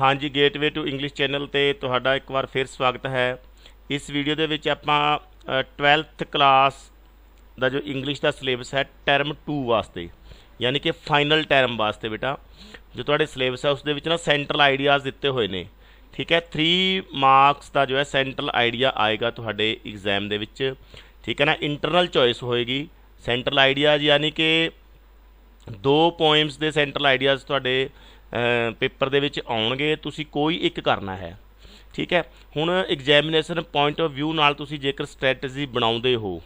ਹਾਂਜੀ gateway to English channel ਤੇ ਤੁਹਾਡਾ ਇੱਕ ਵਾਰ ਫਿਰ ਸਵਾਗਤ ਹੈ ਇਸ ਵੀਡੀਓ ਦੇ ਵਿੱਚ ਆਪਾਂ 12th ਕਲਾਸ ਦਾ ਜੋ ਇੰਗਲਿਸ਼ ਦਾ ਸਿਲੇਬਸ ਹੈ ਟਰਮ 2 ਵਾਸਤੇ ਯਾਨੀ ਕਿ ਫਾਈਨਲ ਟਰਮ ਵਾਸਤੇ ਬੇਟਾ ਜੋ ਤੁਹਾਡੇ ਸਿਲੇਬਸ ਹੈ ਉਸ ਦੇ ਵਿੱਚ ਨਾ ਸੈਂਟਰਲ ਆਈਡੀਆਜ਼ ਦਿੱਤੇ ਹੋਏ ਨੇ ਠੀਕ ਹੈ 3 ਮਾਰਕਸ ਦਾ ਜੋ ਹੈ ਸੈਂਟਰਲ ਆਈਡੀਆ ਆਏਗਾ ਤੁਹਾਡੇ ਐਗਜ਼ਾਮ ਦੇ ਵਿੱਚ ਠੀਕ ਹੈ ਨਾ ਇੰਟਰਨਲ ਚੋਇਸ ਹੋਏਗੀ ਸੈਂਟਰਲ ਆਈਡੀਆਜ਼ ਯਾਨੀ ਕਿ ਦੋ ਪੋਇਮਸ ਦੇ ਸੈਂਟਰਲ ਆਈਡੀਆਜ਼ ਤੁਹਾਡੇ ਪੇਪਰ ਦੇ ਵਿੱਚ ਆਉਣਗੇ ਤੁਸੀਂ ਕੋਈ ਇੱਕ ਕਰਨਾ ਹੈ ਠੀਕ ਹੈ ਹੁਣ ਐਗਜ਼ਾਮੀਨੇਸ਼ਨ ਪੁਆਇੰਟ ਆਫ View ਨਾਲ ਤੁਸੀਂ ਜੇਕਰ ਸਟ੍ਰੈਟਜੀ ਬਣਾਉਂਦੇ ਹੋ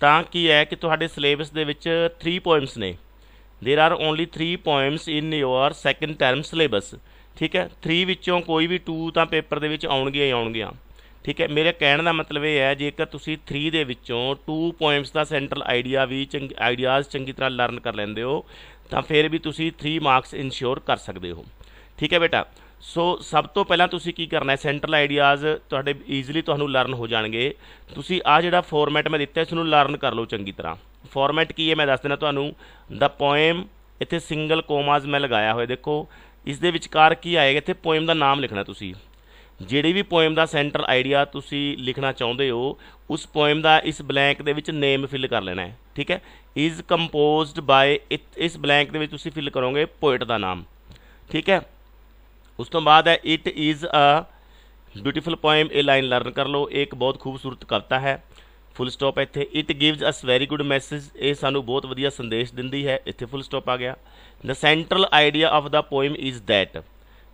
ਤਾਂ ਕੀ ਹੈ ਕਿ ਤੁਹਾਡੇ ਸਿਲੇਬਸ ਦੇ ਵਿੱਚ 3 ਪੋਇਮਸ ਨੇ there are only 3 poems in your second term syllabus ਠੀਕ ਹੈ 3 ਵਿੱਚੋਂ ਕੋਈ ਵੀ 2 ਤਾਂ ਪੇਪਰ ਦੇ ਵਿੱਚ ਆਉਣਗੇ ਹੀ ਆਉਣਗੀਆਂ ਠੀਕ ਹੈ ਮੇਰੇ ਕਹਿਣ ਦਾ ਮਤਲਬ ਇਹ ਹੈ ਜੇਕਰ ਤੁਸੀਂ 3 ਦੇ ਵਿੱਚੋਂ 2 ਪੋਇਮਸ ਦਾ ਸੈਂਟਰਲ ਆਈਡੀਆ ਵੀ ਆਈਡੀਆਜ਼ ਚੰਗੀ ਤਰ੍ਹਾਂ ਲਰਨ ਕਰ ਲੈਂਦੇ ਹੋ ਤਾਂ ਫਿਰ ਵੀ ਤੁਸੀਂ 3 ਮਾਰਕਸ ਇਨਸ਼ੋਰ ਕਰ ਸਕਦੇ ਹੋ ਠੀਕ ਹੈ ਬੇਟਾ ਸੋ ਸਭ ਤੋਂ ਪਹਿਲਾਂ ਤੁਸੀਂ ਕੀ ਕਰਨਾ ਹੈ ਸੈਂਟਰਲ ਆਈਡੀਆਜ਼ ਤੁਹਾਡੇ ਈਜ਼ੀਲੀ ਤੁਹਾਨੂੰ ਲਰਨ ਹੋ ਜਾਣਗੇ ਤੁਸੀਂ ਆ ਜਿਹੜਾ ਫਾਰਮੈਟ ਮੈਂ ਦਿੱਤਾ ਇਸ ਨੂੰ ਲਰਨ ਕਰ ਲਓ ਚੰਗੀ ਤਰ੍ਹਾਂ ਫਾਰਮੈਟ ਕੀ ਹੈ ਮੈਂ ਦੱਸ ਦਿੰਦਾ ਤੁਹਾਨੂੰ ਦਾ ਪੋਇਮ ਇੱਥੇ ਸਿੰਗਲ ਕੋਮਾਸ ਮੈਂ ਲਗਾਇਆ ਹੋਇਆ ਦੇਖੋ ਇਸ ਦੇ ਵਿਚਕਾਰ ਕੀ ਆਏਗਾ ਇੱਥੇ ਪੋਇਮ ਦਾ ਨਾਮ ਲਿਖਣਾ ਤੁਸੀਂ ਜਿਹੜੀ ਵੀ ਪੋਇਮ ਦਾ ਸੈਂਟਰਲ ਆਈਡੀਆ ਤੁਸੀਂ ਲਿਖਣਾ ਚਾਹੁੰਦੇ ਹੋ ਉਸ ਪੋਇਮ ਦਾ ਇਸ ਬਲੈਂਕ ਦੇ ਵਿੱਚ ਨੇਮ ਫਿਲ ਕਰ ਲੈਣਾ ਹੈ ਠੀਕ ਹੈ ਇਜ਼ ਕੰਪੋਜ਼ਡ ਬਾਈ ਇਸ ਬਲੈਂਕ ਦੇ ਵਿੱਚ ਤੁਸੀਂ ਫਿਲ ਕਰੋਗੇ ਪੋਇਟ ਦਾ ਨਾਮ ਠੀਕ ਹੈ ਉਸ ਤੋਂ ਬਾਅਦ ਹੈ it is a beautiful poem ਇਹ ਲਾਈਨ ਲਰਨ ਕਰ ਲਓ ਇੱਕ ਬਹੁਤ ਖੂਬਸੂਰਤ ਕਵਿਤਾ ਹੈ ਫੁੱਲ ਸਟਾਪ ਇੱਥੇ it gives us very good message ਇਹ ਸਾਨੂੰ ਬਹੁਤ ਵਧੀਆ ਸੰਦੇਸ਼ ਦਿੰਦੀ ਹੈ ਇੱਥੇ ਫੁੱਲ ਸਟਾਪ ਆ ਗਿਆ the central idea of the poem is that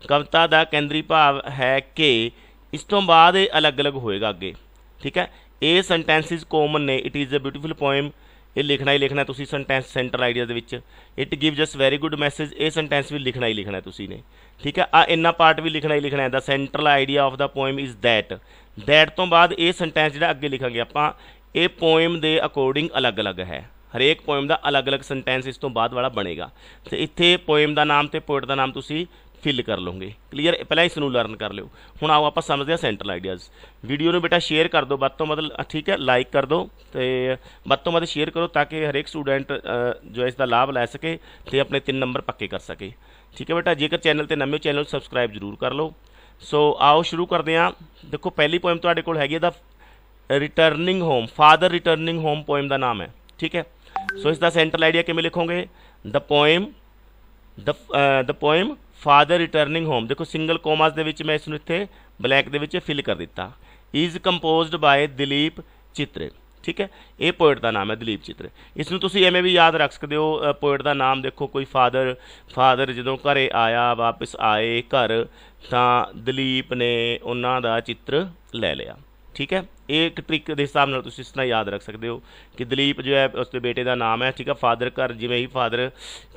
ਕਵਿਤਾ ਦਾ ਕੇਂਦਰੀ ਭਾਵ ਹੈ ਕਿ ਇਸ ਤੋਂ ਬਾਅਦ ਇਹ ਅਲੱਗ-ਅਲੱਗ ਹੋਏਗਾ ਅੱਗੇ ਠੀਕ ਹੈ ਇਹ ਸੈਂਟੈਂਸਿਸ ਕਾਮਨ ਨੇ it is a beautiful poem ਇਹ ਲਿਖਣਾ ਹੀ ਲਿਖਣਾ ਤੁਸੀਂ ਸੈਂਟੈਂਸ ਸੈਂਟਰ ਆਈਡੀਆ ਦੇ ਵਿੱਚ it gives us very good message ਇਹ ਸੈਂਟੈਂਸ ਵੀ ਲਿਖਣਾ ਹੀ ਲਿਖਣਾ ਤੁਸੀਂ ਨੇ ਠੀਕ ਹੈ ਆ ਇੰਨਾ ਪਾਰਟ ਵੀ ਲਿਖਣਾ ਹੀ ਲਿਖਣਾ ਹੈ the central idea of the poem is that that ਤੋਂ ਬਾਅਦ ਇਹ ਸੈਂਟੈਂਸ ਜਿਹੜਾ ਅੱਗੇ ਲਿਖਾਂਗੇ ਆਪਾਂ ਇਹ ਪੋਇਮ ਦੇ ਅਕੋਰਡਿੰਗ ਅਲੱਗ-ਅਲੱਗ ਹੈ ਹਰੇਕ ਪੋਇਮ ਦਾ ਅਲੱਗ-ਅਲੱਗ ਸੈਂਟੈਂਸ ਇਸ ਤੋਂ ਬਾਅਦ ਵਾਲਾ ਬਣੇਗਾ ਤੇ ਇੱਥੇ ਪੋਇਮ ਦਾ ਨਾਮ ਤੇ ਪੋਇਟ ਦਾ ਨਾਮ ਤੁਸੀਂ ਫਿਲ ਕਰ ਲਓਗੇ ਕਲੀਅਰ ਪਹਿਲਾਂ ਇਸ ਨੂੰ ਲਰਨ ਕਰ ਲਿਓ ਹੁਣ ਆਓ ਆਪਾਂ ਸਮਝਦੇ ਹਾਂ ਸੈਂਟਰਲ ਆਈਡੀਆਜ਼ ਵੀਡੀਓ ਨੂੰ ਬੇਟਾ ਸ਼ੇਅਰ ਕਰ ਦਿਓ ਵੱਧ ਤੋਂ ਵੱਧ ਠੀਕ ਹੈ ਲਾਈਕ ਕਰ ਦਿਓ ਤੇ ਵੱਧ ਤੋਂ ਵੱਧ ਸ਼ੇਅਰ ਕਰੋ ਤਾਂ ਕਿ ਹਰੇਕ ਸਟੂਡੈਂਟ ਜੋ ਇਸ ਦਾ ਲਾਭ ਲੈ ਸਕੇ ਤੇ ਆਪਣੇ 3 ਨੰਬਰ ਪੱਕੇ ਕਰ ਸਕੇ ਠੀਕ ਹੈ ਬੇਟਾ ਜੇਕਰ ਚੈਨਲ ਤੇ ਨਵੇਂ ਚੈਨਲ ਨੂੰ ਸਬਸਕ੍ਰਾਈਬ ਜ਼ਰੂਰ ਕਰ ਲਓ ਸੋ ਆਓ ਸ਼ੁਰੂ ਕਰਦੇ ਹਾਂ ਦੇਖੋ ਪਹਿਲੀ ਪੋਇਮ ਤੁਹਾਡੇ ਕੋਲ ਹੈਗੀ ਇਹਦਾ returning home father returning home poem ਦਾ ਨਾਮ ਹੈ ਠੀਕ ਹੈ ਸੋ ਇਸ ਦਾ ਸੈਂਟਰਲ ਆਈਡੀਆ ਕਿਵੇਂ ਲਿਖੋਗੇ the poem the poem father returning home ਦੇਖੋ ਸਿੰਗਲ ਕੋਮਾਸ ਦੇ ਵਿੱਚ ਮੈਂ ਇਸ ਨੂੰ ਇੱਥੇ ਬਲੈਕ ਦੇ ਵਿੱਚ ਫਿਲ ਕਰ ਦਿੱਤਾ is composed by Dilip Chitre ਠੀਕ ਹੈ ਇਹ ਪੋਇਟ ਦਾ ਨਾਮ ਹੈ ਦਲੀਪ ਚਿੱਤਰ ਇਸ ਨੂੰ ਤੁਸੀਂ ਐਵੇਂ ਵੀ ਯਾਦ ਰੱਖ ਸਕਦੇ ਹੋ ਪੋਇਟ ਦਾ ਨਾਮ ਦੇਖੋ ਕੋਈ ਫਾਦਰ ਫਾਦਰ ਜਦੋਂ ਘਰੇ ਆਇਆ ਵਾਪਸ ਆਏ ਘਰ ਤਾਂ ਦਲੀਪ ਨੇ ਉਹਨਾਂ ਦਾ ਚਿੱਤਰ ਲੈ ਲਿਆ ਠੀਕ ਹੈ ਇਹ ਇੱਕ ਟ੍ਰਿਕ ਦੇ ਹਿਸਾਬ ਨਾਲ ਤੁਸੀਂ ਇਸ ਤਰ੍ਹਾਂ ਯਾਦ ਰੱਖ ਸਕਦੇ ਹੋ ਕਿ ਦਲੀਪ ਜੋ ਹੈ ਉਸਦੇ ਬੇਟੇ ਦਾ ਨਾਮ ਹੈ ਠੀਕ ਹੈ ਫਾਦਰ ਘਰ ਜਿਵੇਂ ਹੀ ਫਾਦਰ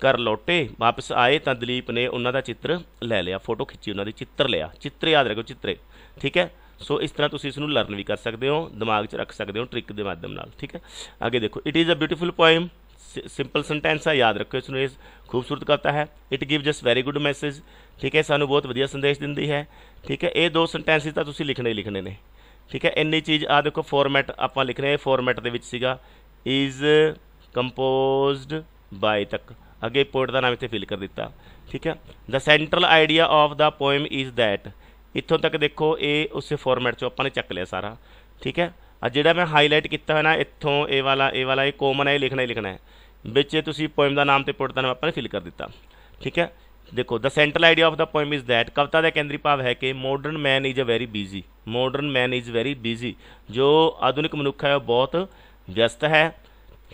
ਘਰ ਲੋਟੇ ਵਾਪਸ ਆਏ ਤਾਂ ਦਲੀਪ ਨੇ ਉਹਨਾਂ ਦਾ ਚਿੱਤਰ ਲੈ ਲਿਆ ਫੋਟੋ ਖਿੱਚੀ ਉਹਨਾਂ ਦੀ ਚਿੱਤਰ ਲਿਆ ਚਿੱਤਰ ਯਾਦ ਰੱਖੋ ਚਿੱਤਰੇ ਠੀਕ ਹੈ ਸੋ ਇਸ ਤਰ੍ਹਾਂ ਤੁਸੀਂ ਇਸ ਨੂੰ ਲਰਨ ਵੀ ਕਰ ਸਕਦੇ ਹੋ ਦਿਮਾਗ 'ਚ ਰੱਖ ਸਕਦੇ ਹੋ ਟ੍ਰਿਕ ਦੇ ਮਾਧਿਅਮ ਨਾਲ ਠੀਕ ਹੈ ਅੱਗੇ ਦੇਖੋ it is a beautiful poem simple sentence ਆ ਯਾਦ ਰੱਖੋ ਇਸ ਨੂੰ ਇਸ ਖੂਬਸੂਰਤ ਕਵਿਤਾ ਹੈ it gives us very good message ਠੀਕ ਹੈ ਸਾਨੂੰ ਬਹੁਤ ਵਧੀਆ ਸੰਦੇਸ਼ ਦਿੰਦੀ ਹੈ ਠੀਕ ਹੈ ਇਹ ਦੋ ਸੈਂਟੈਂਸਿਸ ਤਾਂ ਤੁਸੀਂ ਲਿਖਣੇ ਲਿਖਣੇ ਨੇ ਠੀਕ ਹੈ ਇੰਨੀ ਚੀਜ਼ ਆ ਦੇਖੋ ਫਾਰਮੈਟ ਆਪਾਂ ਲਿਖ ਰਹੇ ਹਾਂ ਫਾਰਮੈਟ ਦੇ ਵਿੱਚ ਸੀਗਾ ਇਜ਼ ਕੰਪੋਜ਼ਡ ਬਾਈ ਤੱਕ ਅੱਗੇ ਪੋਇਟ ਦਾ ਨਾਮ ਇੱਥੇ ਫਿਲ ਕਰ ਦਿੱਤਾ ਠੀਕ ਹੈ the central idea of the poem is that ਇੱਥੋਂ ਤੱਕ ਦੇਖੋ ਇਹ ਉਸੇ ਫਾਰਮੈਟ 'ਚੋਂ ਆਪਾਂ ਨੇ ਚੱਕ ਲਿਆ ਸਾਰਾ ਠੀਕ ਹੈ ਆ ਜਿਹੜਾ ਮੈਂ ਹਾਈਲਾਈਟ ਕੀਤਾ ਹੋਇਆ ਨਾ ਇੱਥੋਂ ਇਹ ਵਾਲਾ ਇਹ ਵਾਲਾ ਇਹ ਕੋਮਨ ਹੈ ਲਿਖਣਾ ਹੀ ਲਿਖਣਾ ਹੈ ਵਿੱਚ ਤੁਸੀਂ ਪੋਇਮ ਦਾ ਨਾਮ ਤੇ ਪੋਇਟ ਦਾ ਨਾਮ ਆਪਾਂ ਨੇ ਫਿਲ ਕਰ ਦਿੱਤਾ ਠੀਕ ਹੈ ਦੇਖੋ the central idea of the poem is that ਕਵਿਤਾ ਦਾ ਕੇਂਦਰੀ ਭਾਵ ਹੈ ਕਿ modern man is a very busy modern man is very busy ਜੋ ਆਧੁਨਿਕ ਮਨੁੱਖ ਹੈ ਉਹ ਬਹੁਤ ਵਿਅਸਤ ਹੈ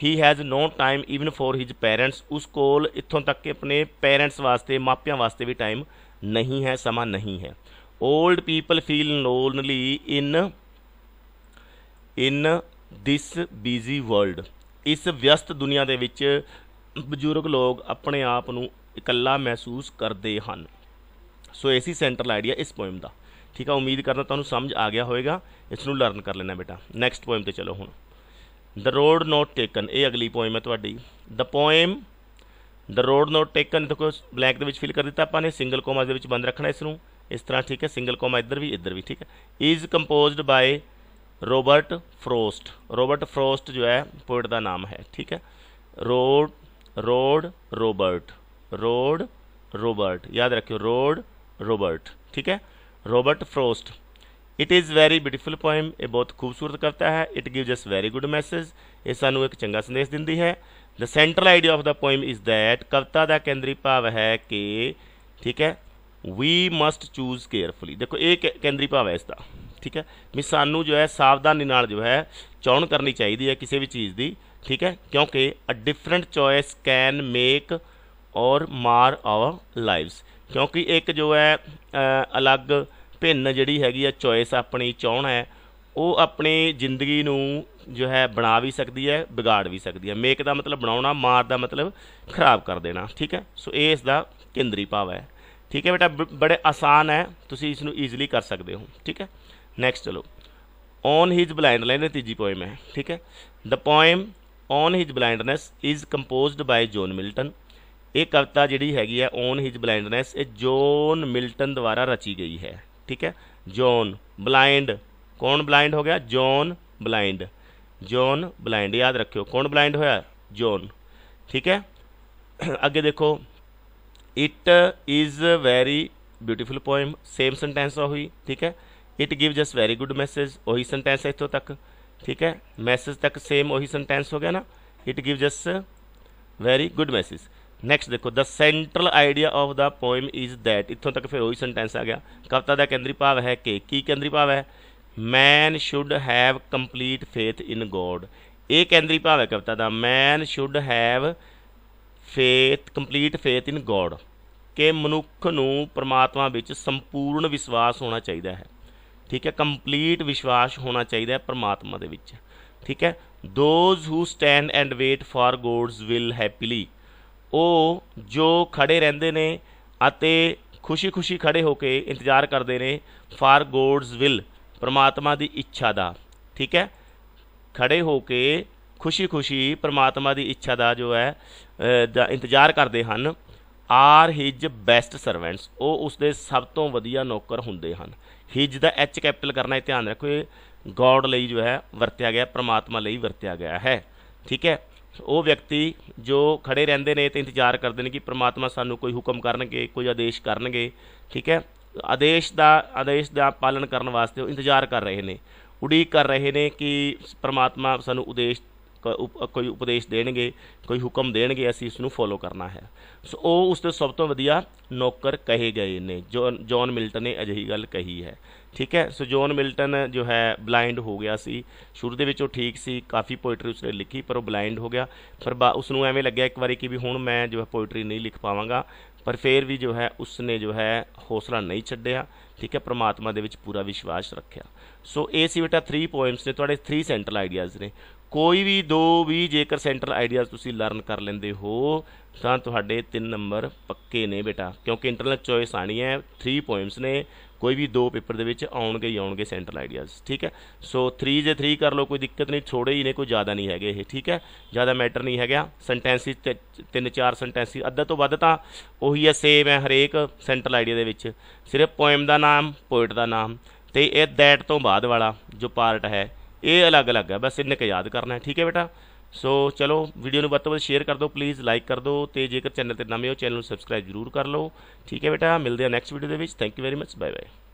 ਹੀ has no time even for his parents ਉਸ ਕੋਲ ਇੱਥੋਂ ਤੱਕ ਕਿ ਆਪਣੇ ਪੇਰੈਂਟਸ ਵਾਸਤੇ ਮਾਪਿਆਂ ਵਾਸਤੇ ਵੀ ਟਾਈਮ ਨਹੀਂ ਹੈ ਸਮਾਂ ਨਹੀਂ ਹੈ old people feel lonely in in this busy world ਇਸ ਵਿਅਸਤ ਦੁਨੀਆ ਦੇ ਵਿੱਚ ਬਜ਼ੁਰਗ ਲੋਕ ਆਪਣੇ ਆਪ ਨੂੰ ਇਕੱਲਾ ਮਹਿਸੂਸ ਕਰਦੇ ਹਨ ਸੋ ਏਸੀ ਸੈਂਟਰਲ ਆਈਡੀਆ ਇਸ ਪੋਇਮ ਦਾ ਠੀਕ ਆ ਉਮੀਦ ਕਰਦਾ ਤੁਹਾਨੂੰ ਸਮਝ ਆ ਗਿਆ ਹੋਵੇਗਾ ਇਸ ਨੂੰ ਲਰਨ ਕਰ ਲੈਣਾ ਬੇਟਾ ਨੈਕਸਟ ਪੋਇਮ ਤੇ ਚਲੋ ਹੁਣ ਦ ਰੋਡ ਨੋਟ ਟੇਕਨ ਇਹ ਅਗਲੀ ਪੋਇਮ ਹੈ ਤੁਹਾਡੀ the poem the road not taken ਦੇਖੋ ਬਲੈਕ ਦੇ ਵਿੱਚ ਫਿਲ ਕਰ ਦਿੱਤਾ ਆਪਾਂ ਨੇ ਸਿੰਗਲ ਕੋਮਾ ਦੇ ਵਿੱਚ ਬੰਦ ਰੱਖਣਾ ਇਸ ਨੂੰ ਇਸ ਤਰ੍ਹਾਂ ਠੀਕ ਹੈ ਸਿੰਗਲ ਕੋਮਾ ਇੱਧਰ ਵੀ ਇੱਧਰ ਵੀ ਠੀਕ ਹੈ is composed by Robert Frost Robert Frost ਜੋ ਹੈ ਪੋਇਟ ਦਾ ਨਾਮ ਹੈ ਠੀਕ ਹੈ road road Robert road Robert याद रखियो रोड रोबर्ट ठीक है Robert Frost it is very beautiful poem ਇਹ ਬਹੁਤ ਖੂਬਸੂਰਤ ਕਵਿਤਾ ਹੈ it gives us very good message ਇਹ ਸਾਨੂੰ ਇੱਕ ਚੰਗਾ ਸੰਦੇਸ਼ ਦਿੰਦੀ ਹੈ the central idea of the poem is that ਕਵਿਤਾ ਦਾ ਕੇਂਦਰੀ ਭਾਵ ਹੈ ਕਿ ਠੀਕ ਹੈ ਵੀ ਮਸਟ ਚੂਜ਼ ਕੇਅਰਫੁਲੀ ਦੇਖੋ ਇਹ ਕੇਂਦਰੀ ਭਾਵ ਹੈ ਇਸ ਦਾ ਠੀਕ ਹੈ ਵੀ ਸਾਨੂੰ ਜੋ ਹੈ ਸਾਵਧਾਨੀ ਨਾਲ ਜੋ ਹੈ ਚੋਣ ਕਰਨੀ ਚਾਹੀਦੀ ਹੈ ਕਿਸੇ ਵੀ ਚੀਜ਼ ਦੀ ਠੀਕ ਹੈ ਕਿਉਂਕਿ a different choice can make or mar our lives ਕਿਉਂਕਿ ਇੱਕ ਜੋ ਹੈ ਅਲੱਗ ਭਿੰਨ ਜਿਹੜੀ ਹੈਗੀ ਆ ਚੋਇਸ ਆਪਣੀ ਚਾਹਣਾ ਹੈ ਉਹ ਆਪਣੀ ਜ਼ਿੰਦਗੀ ਨੂੰ ਜੋ ਹੈ ਬਣਾ ਵੀ ਸਕਦੀ ਹੈ ਵਿਗਾੜ ਵੀ ਸਕਦੀ ਹੈ ਮੇਕ ਦਾ ਮਤਲਬ ਬਣਾਉਣਾ ਮਾਰ ਦਾ ਮਤਲਬ ਖਰਾਬ ਕਰ ਦੇਣਾ ਠੀਕ ਹੈ ਸੋ ਇਹ ਇਸ ਦਾ ਕੇਂਦਰੀ ਭਾਵ ਹੈ ਠੀਕ ਹੈ ਬੇਟਾ ਬੜੇ ਆਸਾਨ ਹੈ ਤੁਸੀਂ ਇਸ ਨੂੰ ਈਜ਼ੀਲੀ ਕਰ ਸਕਦੇ ਹੋ ਠੀਕ ਹੈ ਨੈਕਸਟ ਚਲੋ ਔਨ ਹਿਜ ਬਲਾਈਂਡ ਲਾਈਨ ਤੀਜੀ ਪੋਇਮ ਹੈ ਠੀਕ ਹੈ the poem on his blindness is composed by John Milton ਇਹ ਕਵਿਤਾ ਜਿਹੜੀ ਹੈਗੀ ਹੈ ਔਨ ਹਿਜ ਬਲਾਈਂਡਨੈਸ ਇਹ ਜੋਨ ਮਿਲਟਨ ਦੁਆਰਾ ਰਚੀ ਗਈ ਹੈ ਠੀਕ ਹੈ ਜੋਨ ਬਲਾਈਂਡ ਕੌਣ ਬਲਾਈਂਡ ਹੋ ਗਿਆ ਜੋਨ ਬਲਾਈਂਡ ਜੋਨ ਬਲਾਈਂਡ ਯਾਦ ਰੱਖਿਓ ਕੌਣ ਬਲਾਈਂਡ ਹੋਇਆ ਜੋਨ ਠੀਕ ਹੈ ਅੱਗੇ ਦੇਖੋ it is very beautiful poem same sentence ਹੋਈ ਠੀਕ ਹੈ it gives us very good message ਉਹੀ ਸੈਂਟੈਂਸ ਇਥੋਂ ਤੱਕ ਠੀਕ ਹੈ ਮੈਸੇਜ ਤੱਕ ਸੇਮ ਉਹੀ ਸੈਂਟੈਂਸ ਹੋ ਗਿਆ ਨਾ it gives us very good message next ਦੇਖੋ the central idea of the poem is that ਇੱਥੋਂ ਤੱਕ ਫਿਰ ਉਹੀ ਸੈਂਟੈਂਸ ਆ ਗਿਆ ਕਵਿਤਾ ਦਾ ਕੇਂਦਰੀ ਭਾਵ ਹੈ ਕਿ ਕੀ ਕੇਂਦਰੀ ਭਾਵ ਹੈ man should have complete faith in God ਇਹ ਕੇਂਦਰੀ ਭਾਵ ਹੈ ਕਵਿਤਾ ਦਾ man should have faith complete faith in God ਕਿ ਮਨੁੱਖ ਨੂੰ ਪਰਮਾਤਮਾ ਵਿੱਚ ਸੰਪੂਰਨ ਵਿਸ਼ਵਾਸ ਹੋਣਾ ਚਾਹੀਦਾ ਹੈ ਠੀਕ ਹੈ ਕੰਪਲੀਟ ਵਿਸ਼ਵਾਸ ਹੋਣਾ ਚਾਹੀਦਾ ਹੈ ਪਰਮਾਤਮਾ ਦੇ ਵਿੱਚ ਠੀਕ ਹੈ those who stand and wait for God's will happily ਉਹ ਜੋ ਖੜੇ ਰਹਿੰਦੇ ਨੇ ਅਤੇ ਖੁਸ਼ੀ-ਖੁਸ਼ੀ ਖੜੇ ਹੋ ਕੇ ਇੰਤਜ਼ਾਰ ਕਰਦੇ ਨੇ ਫਾਰ ਗੋਡਸ ਵਿਲ ਪਰਮਾਤਮਾ ਦੀ ਇੱਛਾ ਦਾ ਠੀਕ ਹੈ ਖੜੇ ਹੋ ਕੇ ਖੁਸ਼ੀ-ਖੁਸ਼ੀ ਪਰਮਾਤਮਾ ਦੀ ਇੱਛਾ ਦਾ ਜੋ ਹੈ ਦਾ ਇੰਤਜ਼ਾਰ ਕਰਦੇ ਹਨ ਆਰ ਹਿਜ ਬੈਸਟ ਸਰਵੈਂਟਸ ਉਹ ਉਸਦੇ ਸਭ ਤੋਂ ਵਧੀਆ ਨੌਕਰ ਹੁੰਦੇ ਹਨ ਹਿਜ ਦਾ ਐਚ ਕੈਪੀਟਲ ਕਰਨਾ ਹੈ ਧਿਆਨ ਰੱਖੋ ਇਹ ਗੋਡ ਲਈ ਜੋ ਹੈ ਵਰਤਿਆ ਗਿਆ ਪ੍ਰਮਾਤਮਾ ਲਈ ਵਰਤਿਆ ਗਿਆ ਹੈ ਠੀਕ ਹੈ ਉਹ ਵਿਅਕਤੀ ਜੋ ਖੜੇ ਰਹਿੰਦੇ ਨੇ ਤੇ ਇੰਤਜ਼ਾਰ ਕਰਦੇ ਨੇ ਕਿ ਪ੍ਰਮਾਤਮਾ ਸਾਨੂੰ ਕੋਈ ਹੁਕਮ ਕਰਨਗੇ ਕੋਈ ਆਦੇਸ਼ ਕਰਨਗੇ ਠੀਕ ਹੈ ਆਦੇਸ਼ ਦਾ ਆਦੇਸ਼ ਦਾ ਪਾਲਣ ਕਰਨ ਵਾਸਤੇ ਉਹ ਇੰਤਜ਼ਾਰ ਕਰ ਰਹੇ ਨੇ ਉਡੀਕ ਕਰ ਰਹੇ ਨੇ ਕਿ ਪ੍ਰਮਾਤਮਾ ਸਾਨੂੰ ਉਦੇਸ਼ ਕੋਈ ਉਪਦੇਸ਼ ਦੇਣਗੇ ਕੋਈ ਹੁਕਮ ਦੇਣਗੇ ਅਸੀਂ ਇਸ ਨੂੰ ਫੋਲੋ ਕਰਨਾ ਹੈ ਸੋ ਉਹ ਉਸ ਦੇ ਸਭ ਤੋਂ ਵਧੀਆ ਨੌਕਰ ਕਹੇ ਗਏ ਨੇ ਜੌਨ ਮਿਲਟਨ ਨੇ ਅਜਿਹੀ ਗੱਲ ਕਹੀ ਹੈ ਠੀਕ ਹੈ ਸੋ ਜੋਨ ਮਿਲਟਨ ਜੋ ਹੈ ਬਲਾਈਂਡ ਹੋ ਗਿਆ ਸੀ ਸ਼ੁਰੂ ਦੇ ਵਿੱਚ ਉਹ ਠੀਕ ਸੀ ਕਾਫੀ ਪੋਇਟਰੀ ਉਸਨੇ ਲਿਖੀ ਪਰ ਉਹ ਬਲਾਈਂਡ ਹੋ ਗਿਆ ਪਰ ਉਸ ਨੂੰ ਐਵੇਂ ਲੱਗਿਆ ਇੱਕ ਵਾਰੀ ਕਿ ਵੀ ਹੁਣ ਮੈਂ ਜੋ ਹੈ ਪੋਇਟਰੀ ਨਹੀਂ ਲਿਖ ਪਾਵਾਂਗਾ ਪਰ ਫਿਰ ਵੀ ਜੋ ਹੈ ਉਸਨੇ ਜੋ ਹੈ ਹੌਸਲਾ ਨਹੀਂ ਛੱਡਿਆ ਠੀਕ ਹੈ ਪ੍ਰਮਾਤਮਾ ਦੇ ਵਿੱਚ ਪੂਰਾ ਵਿਸ਼ਵਾਸ ਰੱਖਿਆ ਸੋ ਇਹ ਸੀ ਬੇਟਾ 3 ਪੋਇਮਸ ਨੇ ਤੁਹਾਡੇ 3 ਸੈਂਟਰਲ ਆਈਡੀਆਜ਼ ਨੇ ਕੋਈ ਵੀ ਦੋ ਵੀ ਜੇਕਰ ਸੈਂਟਰਲ ਆਈਡੀਆਜ਼ ਤੁਸੀਂ ਲਰਨ ਕਰ ਲੈਂਦੇ ਹੋ ਤਾਂ ਤੁਹਾਡੇ 3 ਨੰਬਰ ਪੱਕੇ ਨੇ ਬੇਟਾ ਕਿਉਂਕਿ ਇੰਟਰਨਲ ਚੋਇਸ ਆਣੀ ਹੈ 3 ਪੋਇਮਸ ਨੇ ਕੋਈ ਵੀ ਦੋ ਪੇਪਰ ਦੇ ਵਿੱਚ ਆਉਣਗੇ ਹੀ ਆਉਣਗੇ ਸੈਂਟਰਲ ਆਈਡੀਆਜ਼ ਠੀਕ ਹੈ ਸੋ 3 ਜੇ 3 ਕਰ ਲਓ ਕੋਈ ਦਿੱਕਤ ਨਹੀਂ ਥੋੜੇ ਹੀ ਨੇ ਕੋਈ ਜ਼ਿਆਦਾ ਨਹੀਂ ਹੈਗੇ ਇਹ ਠੀਕ ਹੈ ਜ਼ਿਆਦਾ ਮੈਟਰ ਨਹੀਂ ਹੈਗਾ ਤੇ ਤਿੰਨ ਚਾਰ ਸੈਂਟੈਂਸਿਸ ਅੱਧਾ ਤੋਂ ਵੱਧ ਤਾਂ ਉਹੀ ਹੈ ਸੇਮ ਹੈ ਹਰੇਕ ਸੈਂਟਰਲ ਆਈਡੀਆ ਦੇ ਵਿੱਚ ਸਿਰਫ ਪੋਇਮ ਦਾ ਨਾਮ ਪੋਇਟ ਦਾ ਨਾਮ ਤੇ ਇਹ ਦੈਟ ਤੋਂ ਬਾਅਦ ਵਾਲਾ ਜੋ ਪਾਰਟ ਹੈ ਇਹ ਅਲੱਗ-ਅਲੱਗ ਹੈ ਬਸ ਇਹਨੇ ਕਿ ਯਾਦ ਕਰਨਾ ਹੈ ਠੀਕ ਹੈ ਬੇਟਾ ਸੋ ਚਲੋ ਵੀਡੀਓ ਨੂੰ ਵੱਧ ਤੋਂ ਵੱਧ ਸ਼ੇਅਰ ਕਰ ਦਿਓ ਪਲੀਜ਼ ਲਾਈਕ ਕਰ ਦਿਓ ਤੇ ਜੇਕਰ ਚੈਨਲ ਤੇ ਨਵੇਂ ਹੋ ਚੈਨਲ ਨੂੰ ਸਬਸਕ੍ਰਾਈਬ ਜ਼ਰੂਰ ਕਰ ਲਓ ਠੀਕ ਹੈ ਬੇਟਾ ਮਿਲਦੇ ਆ ਨੈਕਸਟ ਵੀਡੀਓ ਦੇ ਵਿੱਚ thank you very much bye bye